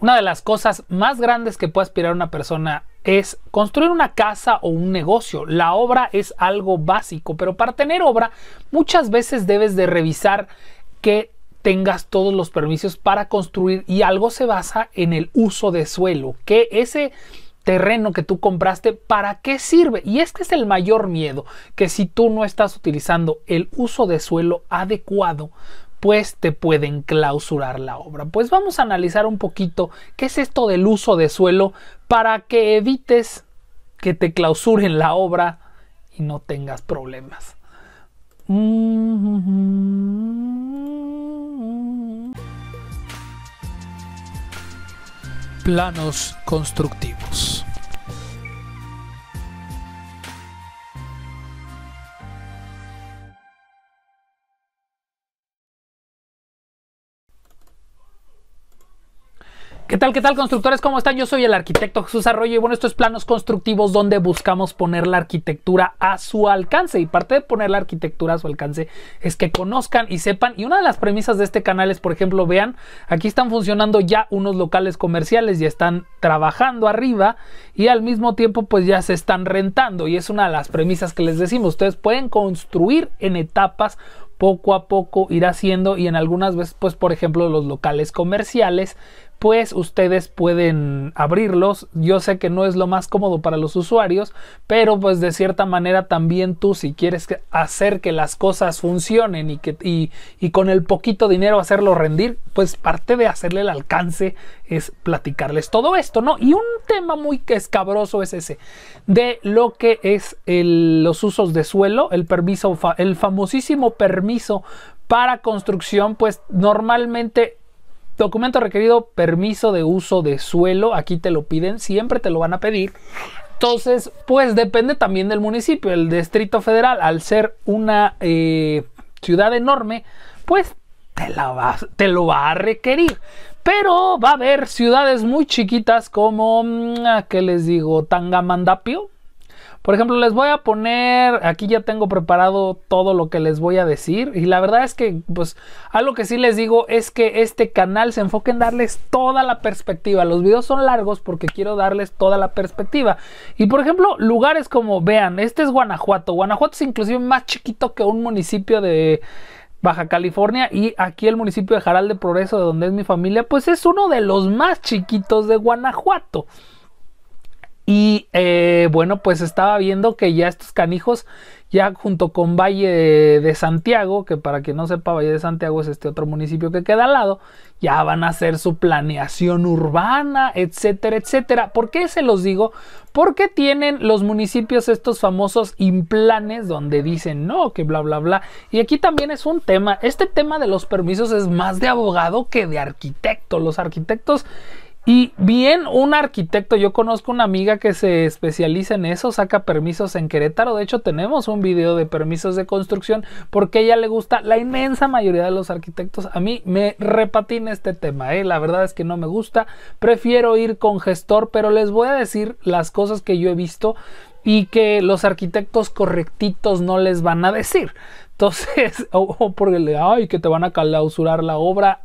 Una de las cosas más grandes que puede aspirar una persona es construir una casa o un negocio. La obra es algo básico, pero para tener obra muchas veces debes de revisar que tengas todos los permisos para construir y algo se basa en el uso de suelo, que ese terreno que tú compraste, ¿para qué sirve? Y este es el mayor miedo, que si tú no estás utilizando el uso de suelo adecuado, pues te pueden clausurar la obra. Pues vamos a analizar un poquito qué es esto del uso de suelo para que evites que te clausuren la obra y no tengas problemas. Planos constructivos. ¿Qué tal, qué tal, constructores? ¿Cómo están? Yo soy el arquitecto Jesús Arroyo y bueno, esto es Planos Constructivos donde buscamos poner la arquitectura a su alcance y parte de poner la arquitectura a su alcance es que conozcan y sepan y una de las premisas de este canal es, por ejemplo, vean, aquí están funcionando ya unos locales comerciales, ya están trabajando arriba y al mismo tiempo pues ya se están rentando y es una de las premisas que les decimos, ustedes pueden construir en etapas poco a poco ir haciendo y en algunas veces pues por ejemplo los locales comerciales pues ustedes pueden abrirlos. Yo sé que no es lo más cómodo para los usuarios, pero pues de cierta manera también tú si quieres hacer que las cosas funcionen y, que, y, con el poquito dinero hacerlo rendir, pues parte de hacerle el alcance es platicarles todo esto, ¿no? Y un tema muy escabroso es ese, de lo que es los usos de suelo, el permiso, el famosísimo permiso para construcción, pues normalmente Documento requerido, permiso de uso de suelo, aquí te lo piden, siempre te lo van a pedir. Entonces, pues depende también del municipio, el Distrito Federal, al ser una eh, ciudad enorme, pues te, te lo va a requerir. Pero va a haber ciudades muy chiquitas como, mm, ¿qué les digo? Tangamandapio, por ejemplo, les voy a poner, aquí ya tengo preparado todo lo que les voy a decir y la verdad es que pues algo que sí les digo es que este canal se enfoque en darles toda la perspectiva. Los videos son largos porque quiero darles toda la perspectiva. Y por ejemplo, lugares como, vean, este es Guanajuato. Guanajuato es inclusive más chiquito que un municipio de... Baja California y aquí el municipio de Jaral de Progreso, de donde es mi familia, pues es uno de los más chiquitos de Guanajuato. Y eh, bueno, pues estaba viendo que ya estos canijos, ya junto con Valle de, Santiago, que para quien no sepa, Valle de Santiago es este otro municipio que queda al lado, ya van a hacer su planeación urbana, etcétera, etcétera. ¿Por qué se los digo? Porque tienen los municipios estos famosos implanes donde dicen no, que bla, bla, bla. Y aquí también es un tema. Este tema de los permisos es más de abogado que de arquitecto. Los arquitectos y bien, un arquitecto, yo conozco una amiga que se especializa en eso, saca permisos en Querétaro, de hecho tenemos un video de permisos de construcción porque a ella le gusta la inmensa mayoría de los arquitectos. A mí me repatina este tema, ¿eh? la verdad es que no me gusta, prefiero ir con gestor, pero les voy a decir las cosas que yo he visto y que los arquitectos correctitos no les van a decir. Entonces, o, porque le, ay, que te van a clausurar la obra,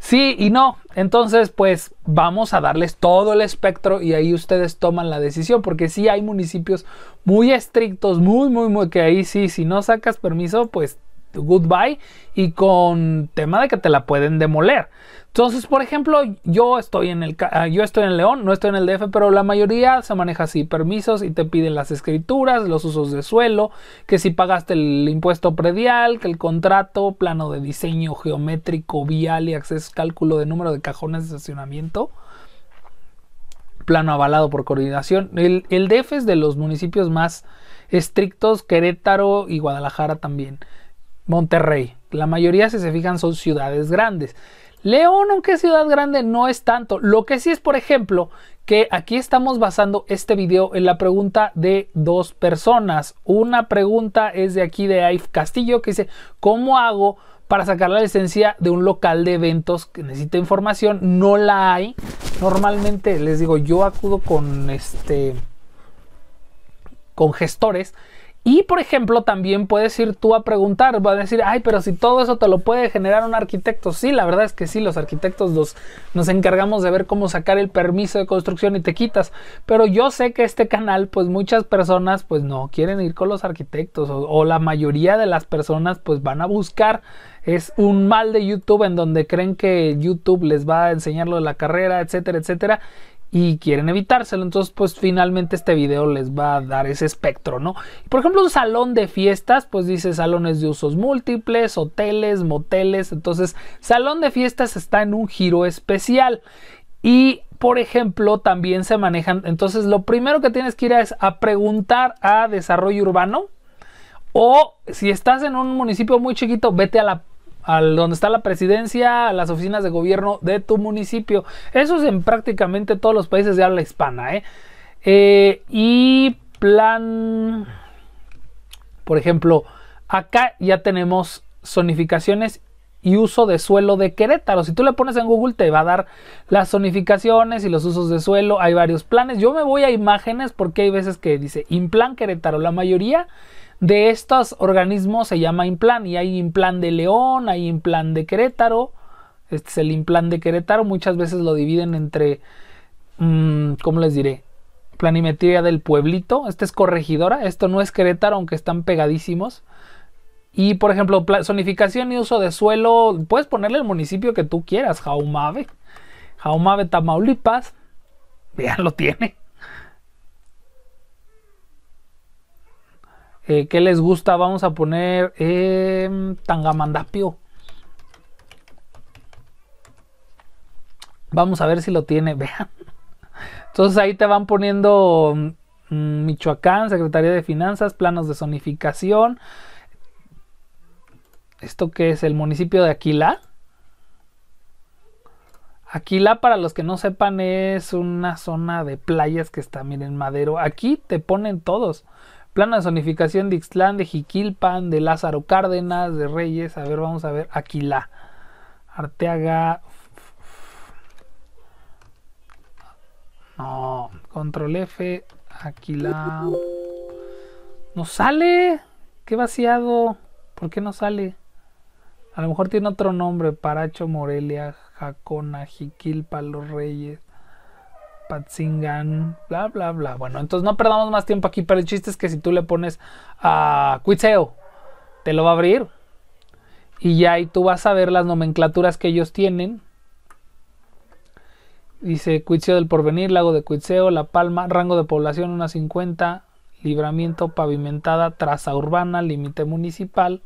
sí y no. Entonces, pues vamos a darles todo el espectro y ahí ustedes toman la decisión, porque sí hay municipios muy estrictos, muy, muy, muy, que ahí sí, si no sacas permiso, pues Goodbye y con tema de que te la pueden demoler. Entonces, por ejemplo, yo estoy en el ah, yo estoy en León, no estoy en el DF, pero la mayoría se maneja así, permisos y te piden las escrituras, los usos de suelo, que si pagaste el impuesto predial, que el contrato, plano de diseño geométrico vial y acceso cálculo de número de cajones de estacionamiento plano avalado por coordinación. El, el, DF es de los municipios más estrictos, Querétaro y Guadalajara también. Monterrey. La mayoría, si se fijan, son ciudades grandes. León, aunque ciudad grande, no es tanto. Lo que sí es, por ejemplo, que aquí estamos basando este video en la pregunta de dos personas. Una pregunta es de aquí de Aif Castillo que dice, ¿cómo hago para sacar la licencia de un local de eventos que necesita información? No la hay. Normalmente, les digo, yo acudo con este con gestores y por ejemplo, también puedes ir tú a preguntar, va a decir, ay, pero si todo eso te lo puede generar un arquitecto. Sí, la verdad es que sí, los arquitectos nos encargamos de ver cómo sacar el permiso de construcción y te quitas. Pero yo sé que este canal, pues muchas personas, pues no quieren ir con los arquitectos o, o la mayoría de las personas, pues van a buscar. Es un mal de YouTube en donde creen que YouTube les va a enseñar lo de la carrera, etcétera, etcétera y quieren evitárselo. Entonces, pues finalmente este video les va a dar ese espectro, ¿no? Por ejemplo, un salón de fiestas, pues dice salones de usos múltiples, hoteles, moteles. Entonces, salón de fiestas está en un giro especial. Y, por ejemplo, también se manejan. Entonces, lo primero que tienes que ir es a preguntar a desarrollo urbano. O si estás en un municipio muy chiquito, vete a la al donde está la presidencia, a las oficinas de gobierno de tu municipio. Eso es en prácticamente todos los países de habla hispana. ¿eh? Eh, y plan, por ejemplo, acá ya tenemos zonificaciones y uso de suelo de Querétaro. Si tú le pones en Google te va a dar las zonificaciones y los usos de suelo. Hay varios planes. Yo me voy a imágenes porque hay veces que dice Implan Querétaro. La mayoría de estos organismos se llama implan y hay implan de León, hay implan de Querétaro. Este es el implan de Querétaro. Muchas veces lo dividen entre, mm, ¿cómo les diré? Planimetría del pueblito. Este es corregidora. Esto no es Querétaro, aunque están pegadísimos. Y por ejemplo, zonificación y uso de suelo. Puedes ponerle el municipio que tú quieras. Jaumave. Jaumave, Tamaulipas. Vean, lo tiene. Eh, ¿Qué les gusta? Vamos a poner em, Tangamandapio. Vamos a ver si lo tiene. Vean. Entonces ahí te van poniendo mm, Michoacán, Secretaría de Finanzas, planos de zonificación. ¿Esto qué es? El municipio de Aquila. Aquila, para los que no sepan, es una zona de playas que está, miren, madero. Aquí te ponen todos. Plano de zonificación de Ixtlán, de Jiquilpan, de Lázaro Cárdenas, de Reyes. A ver, vamos a ver. Aquila Arteaga. No. Control F. Aquila No sale. Qué vaciado. ¿Por qué no sale? A lo mejor tiene otro nombre. Paracho, Morelia, Jacona, Jiquilpa, Los Reyes. Patzingan, bla, bla, bla. Bueno, entonces no perdamos más tiempo aquí, pero el chiste es que si tú le pones a Cuitseo, te lo va a abrir. Y ya ahí tú vas a ver las nomenclaturas que ellos tienen. Dice Cuitseo del Porvenir, Lago de Cuitseo, La Palma, rango de población 150, libramiento pavimentada, traza urbana, límite municipal,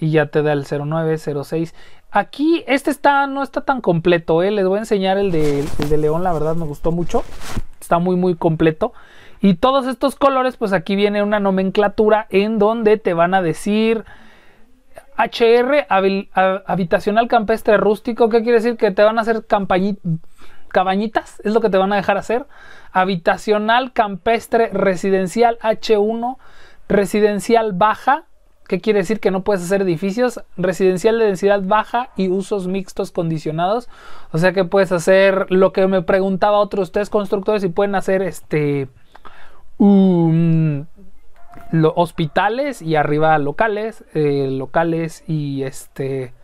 y ya te da el 0906. Aquí este está, no está tan completo, ¿eh? les voy a enseñar el de, León, la verdad me gustó mucho, está muy muy completo. Y todos estos colores, pues aquí viene una nomenclatura en donde te van a decir HR, habitacional campestre rústico, ¿qué quiere decir? Que te van a hacer cabañitas, es lo que te van a dejar hacer. Habitacional, campestre, residencial H1, residencial baja, ¿Qué quiere decir que no puedes hacer edificios? Residencial de densidad baja y usos mixtos condicionados. O sea que puedes hacer lo que me preguntaba otros tres constructores y pueden hacer este um, hospitales y arriba locales, eh, locales y este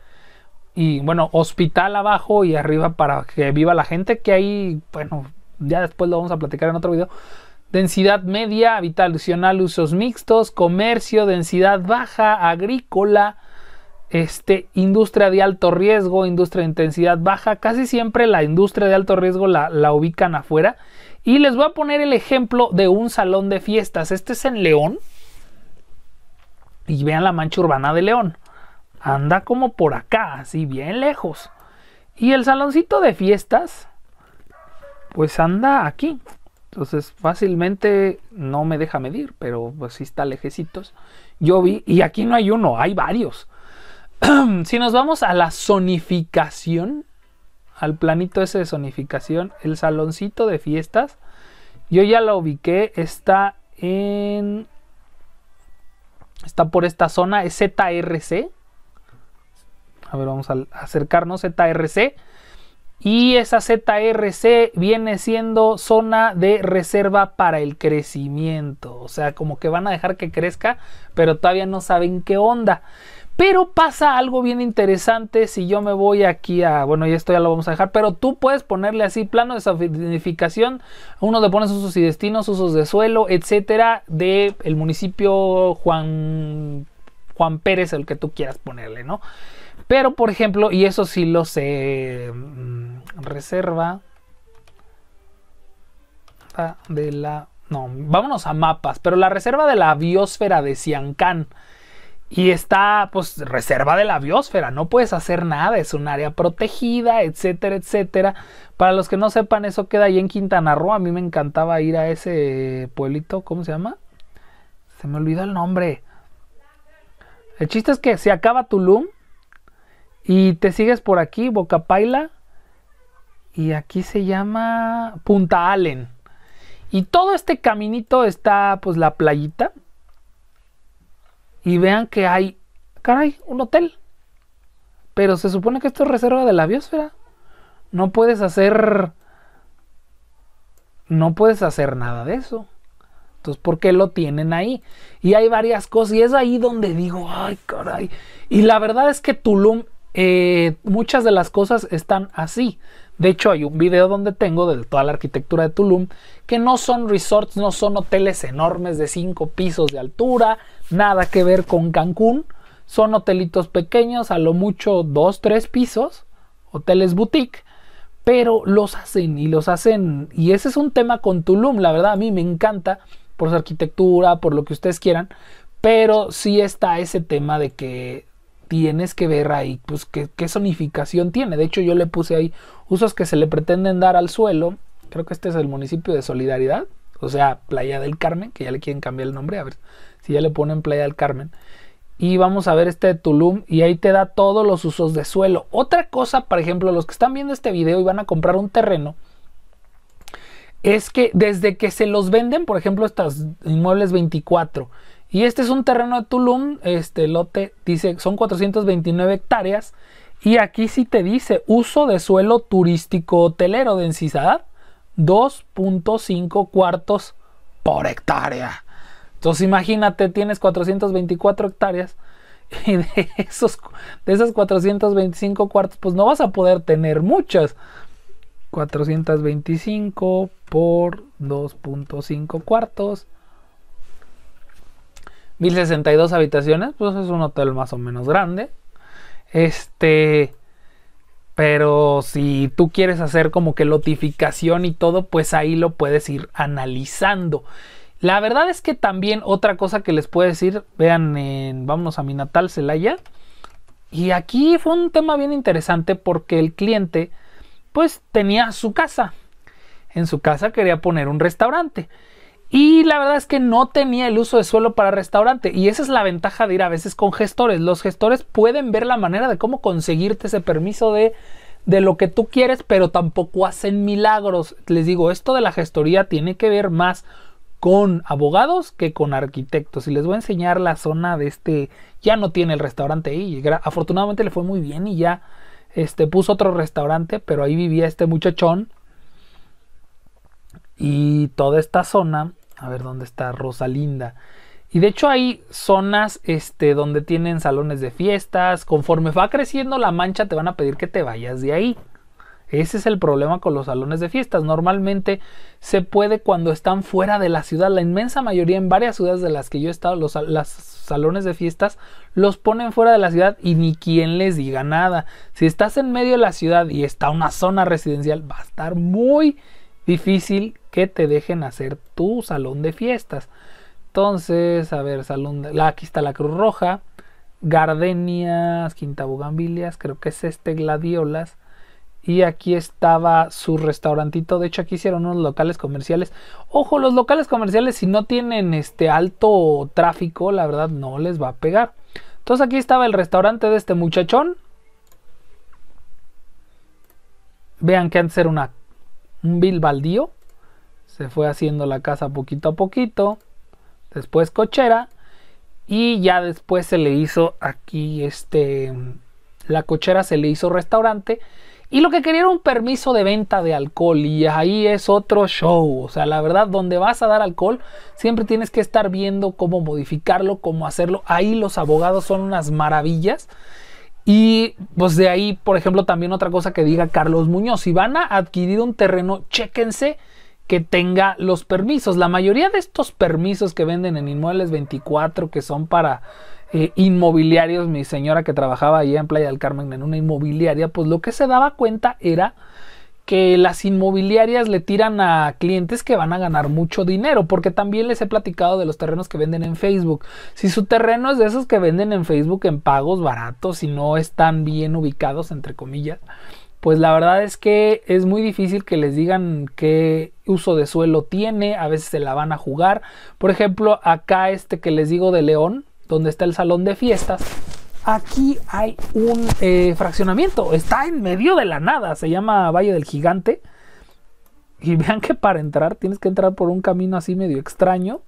y bueno, hospital abajo y arriba para que viva la gente, que ahí, bueno, ya después lo vamos a platicar en otro video, densidad media, habitacional, usos mixtos, comercio, densidad baja, agrícola, este, industria de alto riesgo, industria de intensidad baja. Casi siempre la industria de alto riesgo la, la ubican afuera. Y les voy a poner el ejemplo de un salón de fiestas. Este es en León. Y vean la mancha urbana de León. Anda como por acá, así bien lejos. Y el saloncito de fiestas, pues anda aquí. Entonces fácilmente no me deja medir, pero pues sí está lejecitos. Yo vi, y aquí no hay uno, hay varios. si nos vamos a la zonificación, al planito ese de zonificación, el saloncito de fiestas, yo ya la ubiqué, está en... Está por esta zona, es ZRC. A ver, vamos a acercarnos, ZRC. Y esa ZRC viene siendo zona de reserva para el crecimiento. O sea, como que van a dejar que crezca, pero todavía no saben qué onda. Pero pasa algo bien interesante si yo me voy aquí a... Bueno, y esto ya lo vamos a dejar, pero tú puedes ponerle así plano de identificación. Uno le pones usos y destinos, usos de suelo, etcétera, del el municipio Juan, Juan Pérez, el que tú quieras ponerle, ¿no? Pero, por ejemplo, y eso sí lo sé, mm, reserva ah, de la... No, vámonos a mapas, pero la reserva de la biosfera de Siancán. Y está, pues, reserva de la biosfera, no puedes hacer nada, es un área protegida, etcétera, etcétera. Para los que no sepan, eso queda ahí en Quintana Roo. A mí me encantaba ir a ese pueblito, ¿cómo se llama? Se me olvidó el nombre. El chiste es que se acaba Tulum, y te sigues por aquí, Boca Paila. Y aquí se llama Punta Allen. Y todo este caminito está pues la playita. Y vean que hay, caray, un hotel. Pero se supone que esto es reserva de la biosfera. No puedes hacer... No puedes hacer nada de eso. Entonces, ¿por qué lo tienen ahí? Y hay varias cosas. Y es ahí donde digo, ay, caray. Y la verdad es que Tulum eh, muchas de las cosas están así. De hecho, hay un video donde tengo de toda la arquitectura de Tulum, que no son resorts, no son hoteles enormes de 5 pisos de altura, nada que ver con Cancún. Son hotelitos pequeños, a lo mucho 2, 3 pisos, hoteles boutique, pero los hacen y los hacen. Y ese es un tema con Tulum, la verdad, a mí me encanta por su arquitectura, por lo que ustedes quieran, pero sí está ese tema de que tienes que ver ahí pues qué, qué zonificación tiene. De hecho yo le puse ahí usos que se le pretenden dar al suelo. Creo que este es el municipio de Solidaridad, o sea, Playa del Carmen, que ya le quieren cambiar el nombre, a ver si ya le ponen Playa del Carmen. Y vamos a ver este de Tulum y ahí te da todos los usos de suelo. Otra cosa, por ejemplo, los que están viendo este video y van a comprar un terreno, es que desde que se los venden, por ejemplo, estos inmuebles 24, y este es un terreno de Tulum, este lote dice, son 429 hectáreas. Y aquí sí te dice uso de suelo turístico hotelero de densidad 2.5 cuartos por hectárea. Entonces imagínate, tienes 424 hectáreas y de, esos, de esas 425 cuartos, pues no vas a poder tener muchas. 425 por 2.5 cuartos 1062 habitaciones, pues es un hotel más o menos grande. Este, pero si tú quieres hacer como que lotificación y todo, pues ahí lo puedes ir analizando. La verdad es que también otra cosa que les puedo decir, vean, en, vámonos a mi natal Celaya. Y aquí fue un tema bien interesante porque el cliente pues tenía su casa. En su casa quería poner un restaurante. Y la verdad es que no tenía el uso de suelo para restaurante. Y esa es la ventaja de ir a veces con gestores. Los gestores pueden ver la manera de cómo conseguirte ese permiso de, de lo que tú quieres, pero tampoco hacen milagros. Les digo, esto de la gestoría tiene que ver más con abogados que con arquitectos. Y les voy a enseñar la zona de este. Ya no tiene el restaurante ahí. Afortunadamente le fue muy bien y ya este, puso otro restaurante, pero ahí vivía este muchachón y toda esta zona, a ver dónde está Rosalinda. Y de hecho hay zonas este, donde tienen salones de fiestas. Conforme va creciendo la mancha te van a pedir que te vayas de ahí. Ese es el problema con los salones de fiestas. Normalmente se puede cuando están fuera de la ciudad. La inmensa mayoría en varias ciudades de las que yo he estado, los salones de fiestas los ponen fuera de la ciudad y ni quien les diga nada. Si estás en medio de la ciudad y está una zona residencial, va a estar muy difícil que te dejen hacer tu salón de fiestas. Entonces, a ver, salón de, la, aquí está la Cruz Roja, gardenias, quinta bugambilias, creo que es este gladiolas. Y aquí estaba su restaurantito. De hecho, aquí hicieron unos locales comerciales. Ojo, los locales comerciales, si no tienen este alto tráfico, la verdad no les va a pegar. Entonces aquí estaba el restaurante de este muchachón. Vean que antes era una, un Bilbaldío se fue haciendo la casa poquito a poquito, después cochera y ya después se le hizo aquí este la cochera se le hizo restaurante y lo que quería era un permiso de venta de alcohol y ahí es otro show, o sea, la verdad donde vas a dar alcohol siempre tienes que estar viendo cómo modificarlo, cómo hacerlo. Ahí los abogados son unas maravillas. Y pues de ahí, por ejemplo, también otra cosa que diga Carlos Muñoz, si van a adquirir un terreno, chéquense que tenga los permisos. La mayoría de estos permisos que venden en Inmuebles 24, que son para eh, inmobiliarios, mi señora que trabajaba allí en Playa del Carmen en una inmobiliaria, pues lo que se daba cuenta era que las inmobiliarias le tiran a clientes que van a ganar mucho dinero, porque también les he platicado de los terrenos que venden en Facebook. Si su terreno es de esos que venden en Facebook en pagos baratos y no están bien ubicados, entre comillas, pues la verdad es que es muy difícil que les digan que uso de suelo tiene, a veces se la van a jugar. Por ejemplo, acá este que les digo de León, donde está el salón de fiestas, aquí hay un eh, fraccionamiento, está en medio de la nada, se llama Valle del Gigante. Y vean que para entrar tienes que entrar por un camino así medio extraño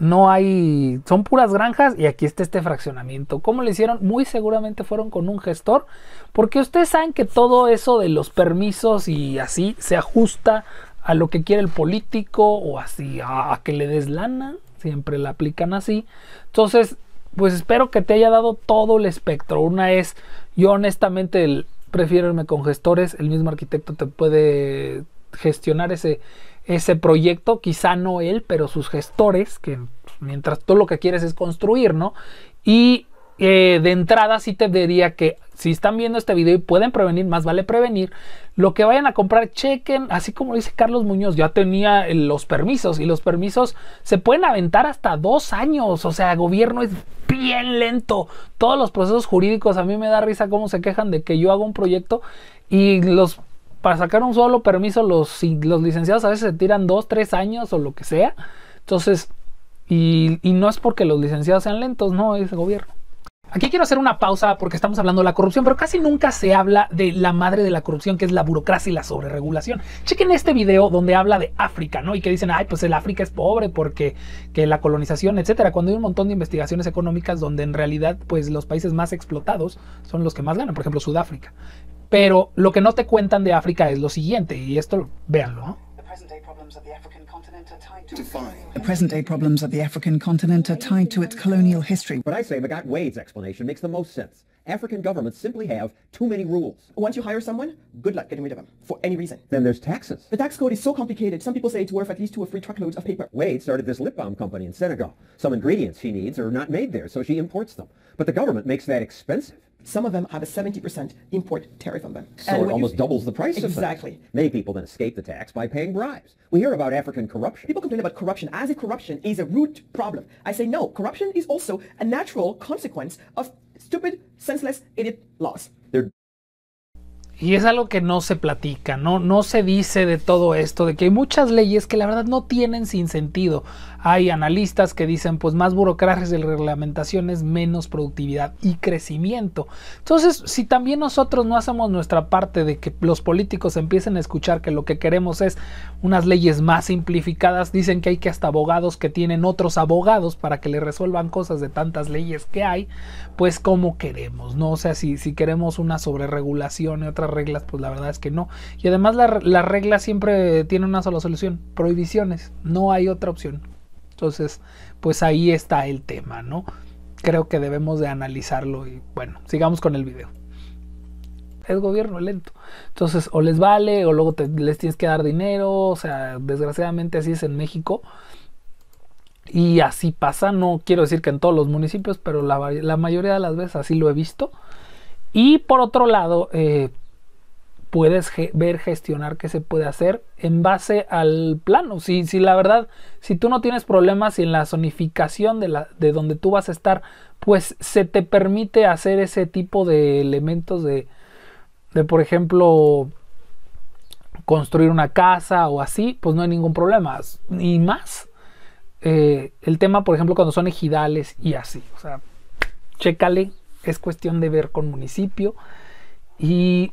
no hay, son puras granjas y aquí está este fraccionamiento. ¿Cómo lo hicieron? Muy seguramente fueron con un gestor, porque ustedes saben que todo eso de los permisos y así se ajusta a lo que quiere el político o así, a, que le des lana, siempre la aplican así. Entonces, pues espero que te haya dado todo el espectro. Una es, yo honestamente prefiero irme con gestores, el mismo arquitecto te puede gestionar ese ese proyecto, quizá no él, pero sus gestores, que mientras todo lo que quieres es construir, ¿no? Y eh, de entrada sí te diría que si están viendo este video y pueden prevenir, más vale prevenir. Lo que vayan a comprar, chequen, así como dice Carlos Muñoz, ya tenía eh, los permisos y los permisos se pueden aventar hasta dos años, o sea, el gobierno es bien lento. Todos los procesos jurídicos, a mí me da risa cómo se quejan de que yo hago un proyecto y los para sacar un solo permiso los, los licenciados a veces se tiran dos, tres años o lo que sea. Entonces, y, no es porque los licenciados sean lentos, no, es el gobierno. Aquí quiero hacer una pausa porque estamos hablando de la corrupción, pero casi nunca se habla de la madre de la corrupción, que es la burocracia y la sobreregulación. Chequen este video donde habla de África, ¿no? Y que dicen, ay, pues el África es pobre porque que la colonización, etcétera. Cuando hay un montón de investigaciones económicas donde en realidad, pues los países más explotados son los que más ganan. Por ejemplo, Sudáfrica. Pero lo que no te cuentan de África es lo siguiente, y esto véanlo. The present day problems of the African continent are tied to its colonial history. But I say Magat Wade's explanation makes the most sense. African governments simply have too many rules. Once you hire someone, good luck getting rid of them, for any reason. Then there's taxes. The tax code is so complicated, some people say it's worth at least two or three truckloads of paper. Wade started this lip balm company in Senegal. Some ingredients she needs are not made there, so she imports them. But the government makes that expensive. Some of them have a 70% import tariff on them. So it almost you, doubles the price of. exactly. Many people then escape the tax by paying bribes. We hear about African corruption. People complain about corruption as if corruption is a root problem. I say no, corruption is also a natural consequence of stupid, senseless, idiot laws. They're y es algo que no se platica, no, no se dice de todo esto, de que hay muchas leyes que la verdad no tienen sin sentido. Hay analistas que dicen, pues más burocracias y reglamentaciones, menos productividad y crecimiento. Entonces, si también nosotros no hacemos nuestra parte de que los políticos empiecen a escuchar que lo que queremos es unas leyes más simplificadas, dicen que hay que hasta abogados que tienen otros abogados para que le resuelvan cosas de tantas leyes que hay, pues como queremos, ¿no? O sea, si, si queremos una sobreregulación y otras reglas, pues la verdad es que no. Y además las la reglas siempre tiene una sola solución, prohibiciones, no hay otra opción. Entonces, pues ahí está el tema, ¿no? Creo que debemos de analizarlo y bueno, sigamos con el video. Es gobierno lento. Entonces, o les vale, o luego les tienes que dar dinero. O sea, desgraciadamente así es en México. Y así pasa, no quiero decir que en todos los municipios, pero la, la mayoría de las veces así lo he visto. Y por otro lado, eh, puedes ver, gestionar qué se puede hacer en base al plano. Si, si la verdad, si tú no tienes problemas en la zonificación de, la, de donde tú vas a estar, pues se te permite hacer ese tipo de elementos de, por ejemplo, construir una casa o así, pues no hay ningún problema. Y más, eh, el tema, por ejemplo, cuando son ejidales y así. O sea, chécale, es cuestión de ver con municipio. Y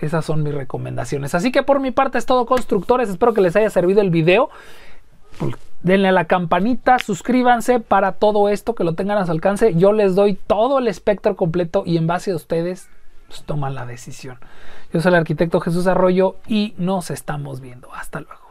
esas son mis recomendaciones. Así que por mi parte es todo, constructores. Espero que les haya servido el video. Pues, denle a la campanita, suscríbanse para todo esto que lo tengan a su alcance. Yo les doy todo el espectro completo y en base a ustedes pues, toman la decisión. Yo soy el arquitecto Jesús Arroyo y nos estamos viendo. Hasta luego.